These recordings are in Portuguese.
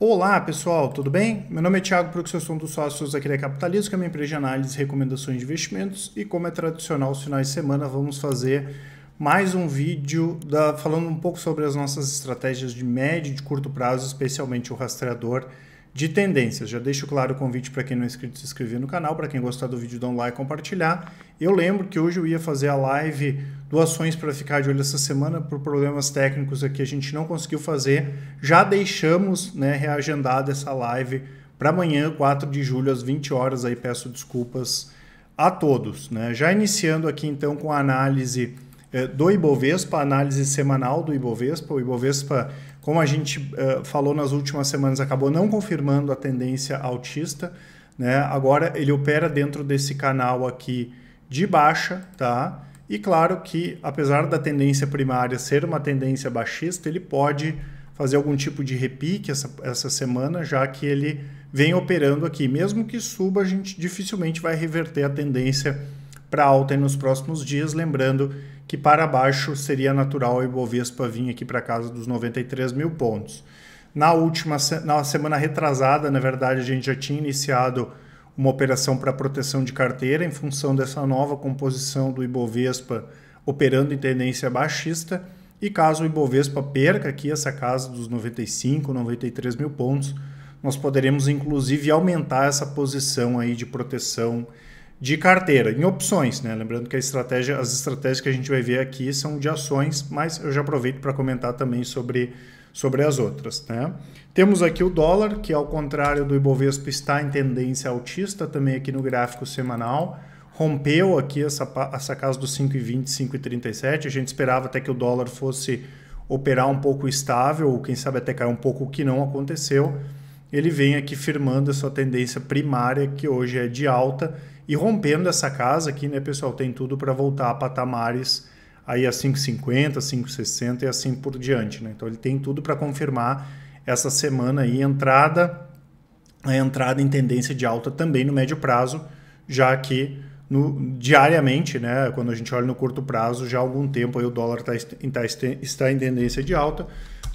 Olá pessoal, tudo bem? Meu nome é Thiago Prux, eu sou um dos sócios aqui da Capitalismo, que é uma empresa de análise e recomendações de investimentos. E como é tradicional, os finais de semana vamos fazer mais um vídeo da, falando um pouco sobre as nossas estratégias de médio e de curto prazo, especialmente o rastreador de tendências. Já deixo claro o convite para quem não é inscrito se inscrever no canal, para quem gostar do vídeo, dar um like e compartilhar. Eu lembro que hoje eu ia fazer a live doações para ficar de olho essa semana, por problemas técnicos aqui a gente não conseguiu fazer. Já deixamos né, reagendada essa live para amanhã, 4 de julho, às 20 horas. Aí peço desculpas a todos. Né? Já iniciando aqui então com a análise eh, do Ibovespa, análise semanal do Ibovespa. O Ibovespa como a gente uh, falou nas últimas semanas, acabou não confirmando a tendência altista, né? Agora ele opera dentro desse canal aqui de baixa, tá? E claro que, apesar da tendência primária ser uma tendência baixista, ele pode fazer algum tipo de repique essa, essa semana, já que ele vem operando aqui. Mesmo que suba, a gente dificilmente vai reverter a tendência para alta nos próximos dias. Lembrando que para baixo seria natural o Ibovespa vir aqui para casa dos 93 mil pontos. Na última na semana retrasada, na verdade, a gente já tinha iniciado uma operação para proteção de carteira em função dessa nova composição do Ibovespa operando em tendência baixista. E caso o Ibovespa perca aqui essa casa dos 95, 93 mil pontos, nós poderemos inclusive aumentar essa posição aí de proteção de carteira, em opções, né? Lembrando que a estratégia, as estratégias que a gente vai ver aqui são de ações, mas eu já aproveito para comentar também sobre, sobre as outras, né? Temos aqui o dólar, que ao contrário do Ibovespa está em tendência altista também aqui no gráfico semanal. Rompeu aqui essa, essa casa dos 5,20, 5,37. A gente esperava até que o dólar fosse operar um pouco estável, ou quem sabe até cair um pouco, o que não aconteceu. Ele vem aqui firmando a sua tendência primária, que hoje é de alta, e rompendo essa casa aqui, né, pessoal, tem tudo para voltar a patamares aí a 5,50, 5,60 e assim por diante, né? Então ele tem tudo para confirmar essa semana aí entrada, a entrada em tendência de alta também no médio prazo, já que no, diariamente, né, quando a gente olha no curto prazo, já há algum tempo aí o dólar tá, tá, está em tendência de alta.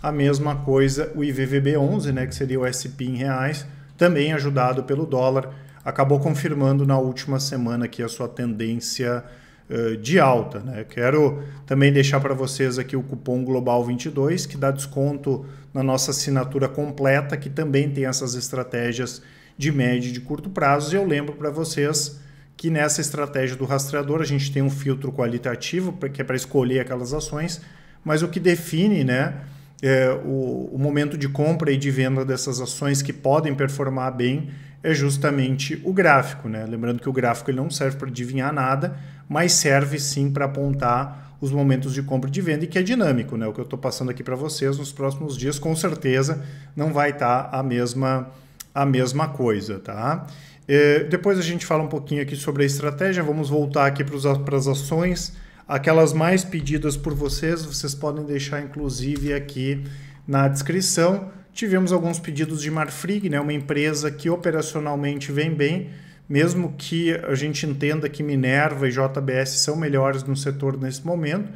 A mesma coisa o IVVB11, né, que seria o SP em reais, também ajudado pelo dólar, acabou confirmando na última semana aqui a sua tendência uh, de alta. Né? Quero também deixar para vocês aqui o cupom Global22, que dá desconto na nossa assinatura completa, que também tem essas estratégias de médio e de curto prazo. E eu lembro para vocês que nessa estratégia do rastreador a gente tem um filtro qualitativo, que é para escolher aquelas ações, mas o que define né, é, o, o momento de compra e de venda dessas ações que podem performar bem é justamente o gráfico. Né? Lembrando que o gráfico ele não serve para adivinhar nada, mas serve sim para apontar os momentos de compra e de venda e que é dinâmico. Né? O que eu estou passando aqui para vocês nos próximos dias, com certeza, não vai estar tá a, mesma, a mesma coisa. Tá? É, depois a gente fala um pouquinho aqui sobre a estratégia, vamos voltar aqui para as ações Aquelas mais pedidas por vocês, vocês podem deixar inclusive aqui na descrição. Tivemos alguns pedidos de Marfrig, né, uma empresa que operacionalmente vem bem, mesmo que a gente entenda que Minerva e JBS são melhores no setor nesse momento.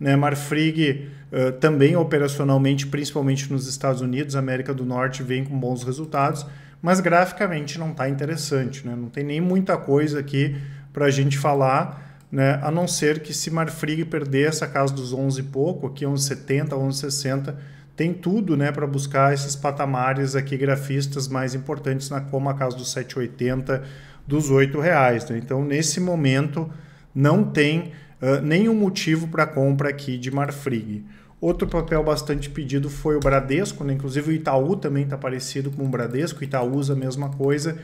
Né, Marfrig uh, também operacionalmente, principalmente nos Estados Unidos, América do Norte, vem com bons resultados, mas graficamente não está interessante, né? não tem nem muita coisa aqui para a gente falar né? a não ser que se Marfrig perder essa casa dos 11 e pouco, aqui 11,70, 11,60, tem tudo né, para buscar esses patamares aqui grafistas mais importantes, na como a casa dos 7,80, dos R$ reais. Né? Então, nesse momento, não tem uh, nenhum motivo para compra aqui de Marfrig. Outro papel bastante pedido foi o Bradesco, né? inclusive o Itaú também está parecido com o Bradesco, o Itaú usa a mesma coisa,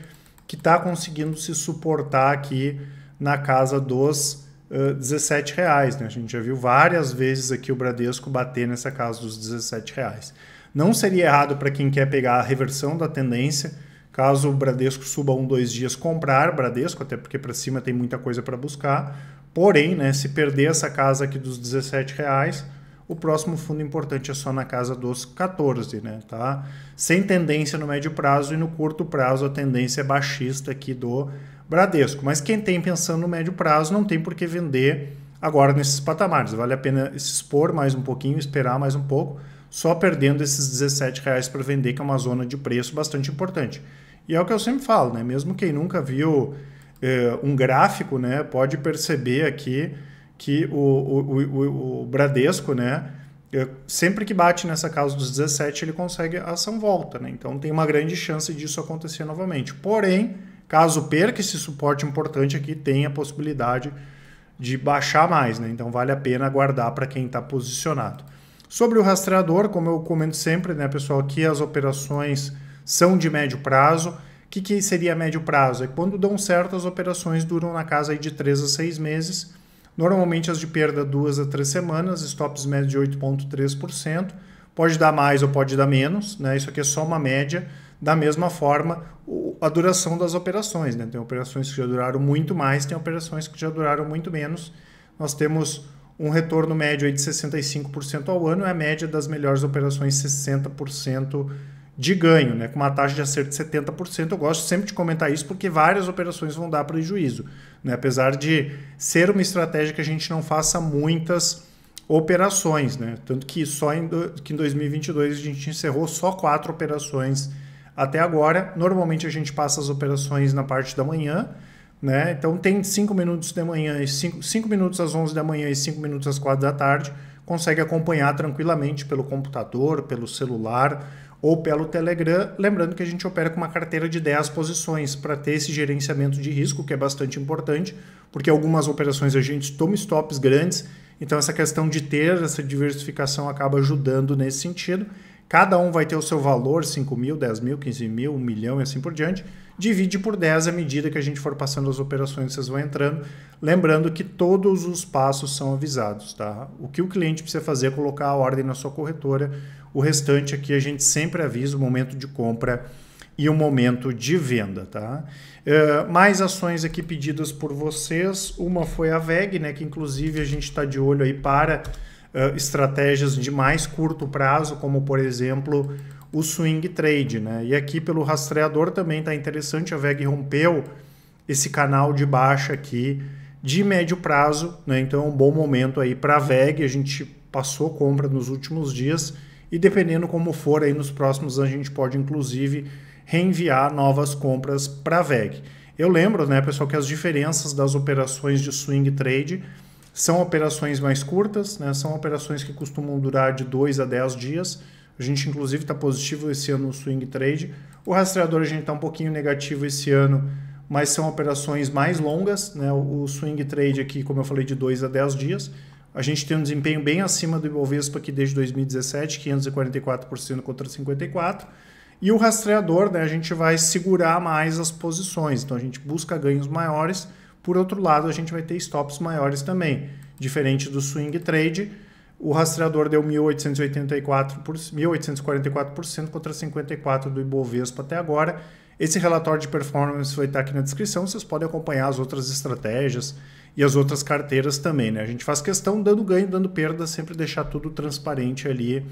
que está conseguindo se suportar aqui na casa dos uh, 17 reais. Né? A gente já viu várias vezes aqui o Bradesco bater nessa casa dos 17 reais. Não seria errado para quem quer pegar a reversão da tendência, caso o Bradesco suba um, dois dias, comprar Bradesco, até porque para cima tem muita coisa para buscar. Porém, né, se perder essa casa aqui dos 17 reais, o próximo fundo importante é só na casa dos 14, né, tá? Sem tendência no médio prazo e no curto prazo a tendência é baixista aqui do Bradesco. Mas quem tem pensando no médio prazo não tem por que vender agora nesses patamares. Vale a pena se expor mais um pouquinho, esperar mais um pouco, só perdendo esses R$17 para vender, que é uma zona de preço bastante importante. E é o que eu sempre falo, né? Mesmo quem nunca viu eh, um gráfico, né, pode perceber aqui que o, o, o, o Bradesco, né, eh, sempre que bate nessa casa dos 17, ele consegue a ação volta, né? Então tem uma grande chance disso acontecer novamente. Porém, Caso perca esse suporte importante aqui, tem a possibilidade de baixar mais, né? Então vale a pena aguardar para quem está posicionado. Sobre o rastreador, como eu comento sempre, né, pessoal, aqui as operações são de médio prazo. O que, que seria médio prazo? É quando dão certo, as operações duram na casa aí de 3 a 6 meses. Normalmente as de perda, duas a três semanas, stops médios de 8,3%. Pode dar mais ou pode dar menos, né? Isso aqui é só uma média da mesma forma, a duração das operações. Né? Tem operações que já duraram muito mais, tem operações que já duraram muito menos. Nós temos um retorno médio de 65% ao ano, é a média das melhores operações, 60% de ganho, né? com uma taxa de acerto de 70%. Eu gosto sempre de comentar isso porque várias operações vão dar prejuízo. Né? Apesar de ser uma estratégia que a gente não faça muitas operações, né? tanto que só em, do, que em 2022 a gente encerrou só quatro operações até agora. Normalmente a gente passa as operações na parte da manhã, né? Então tem 5 minutos de manhã e 5 minutos às 11 da manhã e 5 minutos às 4 da tarde, consegue acompanhar tranquilamente pelo computador, pelo celular ou pelo Telegram, lembrando que a gente opera com uma carteira de 10 posições para ter esse gerenciamento de risco, que é bastante importante, porque algumas operações a gente toma stops grandes, então essa questão de ter essa diversificação acaba ajudando nesse sentido. Cada um vai ter o seu valor, 5 mil, 10 mil, 15 mil, 1 milhão e assim por diante. Divide por 10 à medida que a gente for passando as operações, vocês vão entrando. Lembrando que todos os passos são avisados, tá? O que o cliente precisa fazer é colocar a ordem na sua corretora. O restante aqui a gente sempre avisa o momento de compra e o momento de venda, tá? Uh, mais ações aqui pedidas por vocês. Uma foi a VEG, né? Que inclusive a gente está de olho aí para uh, estratégias de mais curto prazo, como por exemplo o swing trade. Né? E aqui pelo rastreador também está interessante, a VEG rompeu esse canal de baixa aqui de médio prazo, né? então é um bom momento aí para a VEG, a gente passou compra nos últimos dias e dependendo como for aí nos próximos anos a gente pode inclusive reenviar novas compras para a VEG. Eu lembro, né, pessoal, que as diferenças das operações de swing trade são operações mais curtas, né? são operações que costumam durar de 2 a 10 dias. A gente, inclusive, está positivo esse ano no swing trade. O rastreador a gente está um pouquinho negativo esse ano, mas são operações mais longas. Né? O swing trade aqui, como eu falei, de 2 a 10 dias. A gente tem um desempenho bem acima do Ibovespa aqui desde 2017, 544% contra 54%. E o rastreador, né, a gente vai segurar mais as posições. Então a gente busca ganhos maiores por outro lado, a gente vai ter stops maiores também. Diferente do swing trade, o rastreador deu 1.884 por, 1.844% contra 54% do Ibovespa até agora. Esse relatório de performance vai estar aqui na descrição, vocês podem acompanhar as outras estratégias e as outras carteiras também. Né? A gente faz questão dando ganho, dando perda, sempre deixar tudo transparente ali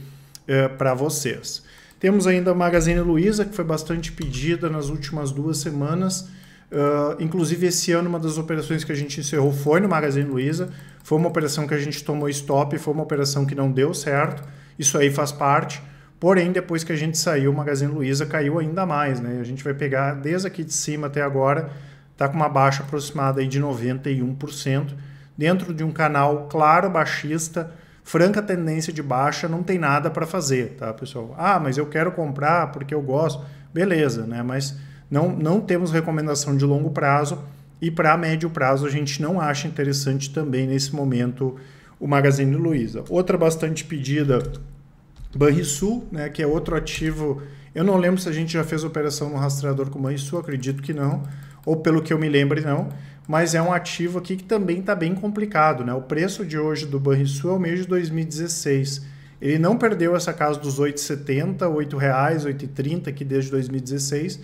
eh, para vocês. Temos ainda a Magazine Luiza, que foi bastante pedida nas últimas duas semanas. Uh, inclusive, esse ano, uma das operações que a gente encerrou foi no Magazine Luiza. Foi uma operação que a gente tomou stop, foi uma operação que não deu certo. Isso aí faz parte. Porém, depois que a gente saiu, o Magazine Luiza caiu ainda mais. Né? A gente vai pegar desde aqui de cima até agora, está com uma baixa aproximada aí de 91%, dentro de um canal claro baixista, franca tendência de baixa, não tem nada para fazer, tá, pessoal? Ah, mas eu quero comprar porque eu gosto. Beleza, né? Mas não, não temos recomendação de longo prazo e para médio prazo a gente não acha interessante também nesse momento o Magazine Luiza. Outra bastante pedida, Banrisul, né, que é outro ativo. Eu não lembro se a gente já fez operação no rastreador com Banrisul, acredito que não, ou pelo que eu me lembro, não. Mas é um ativo aqui que também está bem complicado. Né? O preço de hoje do Banrisul é o mês de 2016. Ele não perdeu essa casa dos 8,70, R$ 8,00, 8,30 aqui desde 2016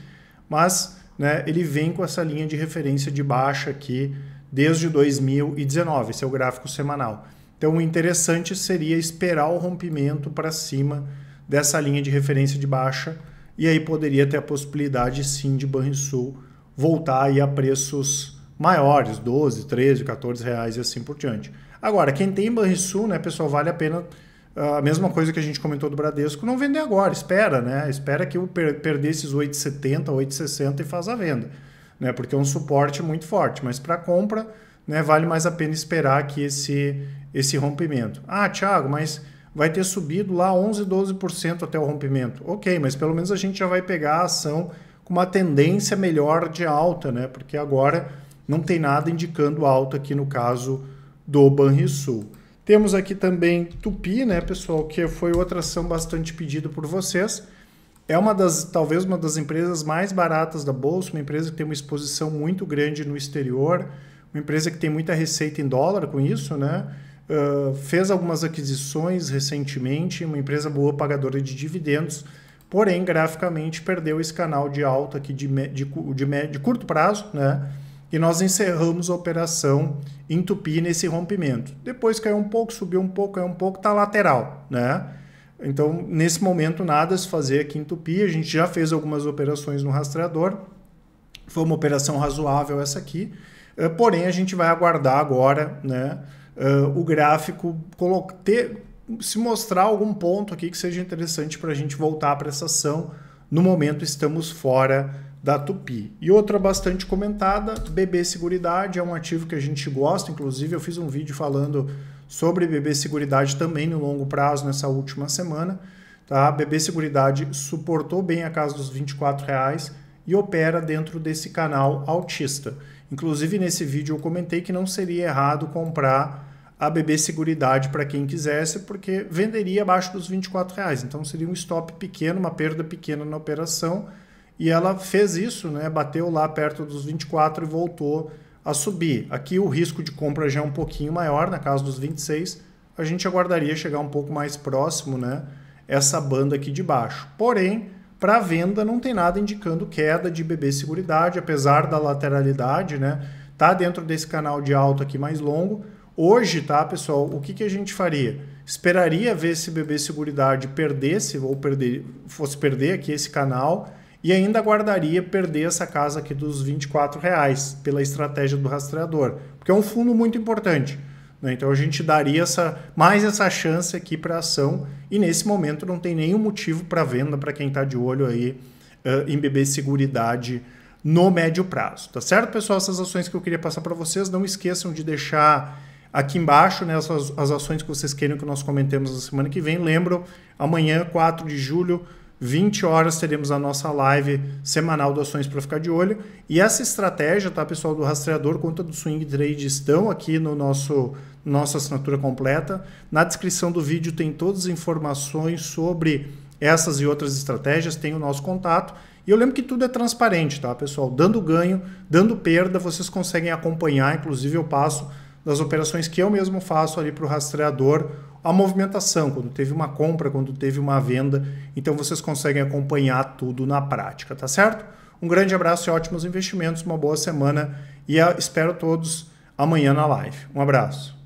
mas né, ele vem com essa linha de referência de baixa aqui desde 2019, esse é o gráfico semanal. Então o interessante seria esperar o rompimento para cima dessa linha de referência de baixa e aí poderia ter a possibilidade sim de Banrisul voltar aí a preços maiores, 12, 13, 14 reais e assim por diante. Agora, quem tem Banrisul, né, pessoal, vale a pena a mesma coisa que a gente comentou do Bradesco, não vender agora, espera, né? Espera que eu per perder esses 8,70, 8,60 e faz a venda, né? Porque é um suporte muito forte, mas para compra, né, vale mais a pena esperar que esse esse rompimento. Ah, Thiago, mas vai ter subido lá 11, 12% até o rompimento. OK, mas pelo menos a gente já vai pegar a ação com uma tendência melhor de alta, né? Porque agora não tem nada indicando alta aqui no caso do Banrisul. Temos aqui também Tupi, né, pessoal, que foi outra ação bastante pedida por vocês. É uma das, talvez uma das empresas mais baratas da bolsa, uma empresa que tem uma exposição muito grande no exterior, uma empresa que tem muita receita em dólar com isso, né? Uh, fez algumas aquisições recentemente, uma empresa boa pagadora de dividendos, porém graficamente perdeu esse canal de alta aqui de, de, de, de curto prazo, né? e nós encerramos a operação em Tupi nesse rompimento. Depois caiu um pouco, subiu um pouco, caiu um pouco, está lateral, né? Então, nesse momento, nada se fazer aqui em Tupi. A gente já fez algumas operações no rastreador. Foi uma operação razoável essa aqui. Eh, porém, a gente vai aguardar agora né, eh, o gráfico ter, se mostrar algum ponto aqui que seja interessante para a gente voltar para essa ação. No momento, estamos fora da Tupi. E outra bastante comentada, BB Seguridade, é um ativo que a gente gosta, inclusive eu fiz um vídeo falando sobre BB Seguridade também no longo prazo nessa última semana. Tá? BB Seguridade suportou bem a casa dos R$ reais e opera dentro desse canal autista. Inclusive nesse vídeo eu comentei que não seria errado comprar a BB Seguridade para quem quisesse, porque venderia abaixo dos R$ reais. Então seria um stop pequeno, uma perda pequena na operação e ela fez isso, né? bateu lá perto dos 24 e voltou a subir. Aqui o risco de compra já é um pouquinho maior, na casa dos 26, a gente aguardaria chegar um pouco mais próximo, né? Essa banda aqui de baixo. Porém, para venda não tem nada indicando queda de BB Seguridade, apesar da lateralidade, né? Tá dentro desse canal de alto aqui mais longo. Hoje, tá, pessoal, o que, que a gente faria? Esperaria ver se BB Seguridade perdesse ou perder, fosse perder aqui esse canal e ainda aguardaria perder essa casa aqui dos 24 reais pela estratégia do rastreador, porque é um fundo muito importante. Né? Então a gente daria essa, mais essa chance aqui para ação e nesse momento não tem nenhum motivo para venda para quem está de olho aí uh, em BB Seguridade no médio prazo, tá certo pessoal? Essas ações que eu queria passar para vocês, não esqueçam de deixar aqui embaixo né, as, as ações que vocês queiram que nós comentemos na semana que vem. lembro amanhã, 4 de julho, 20 horas teremos a nossa live semanal do Ações para ficar de olho. E essa estratégia, tá, pessoal, do rastreador conta do swing trade estão aqui no nosso nossa assinatura completa. Na descrição do vídeo tem todas as informações sobre essas e outras estratégias, tem o nosso contato. E eu lembro que tudo é transparente, tá, pessoal? Dando ganho, dando perda, vocês conseguem acompanhar, inclusive eu passo das operações que eu mesmo faço ali para o rastreador a movimentação, quando teve uma compra, quando teve uma venda. Então vocês conseguem acompanhar tudo na prática, tá certo? Um grande abraço e ótimos investimentos, uma boa semana e ah, espero todos amanhã na live. Um abraço.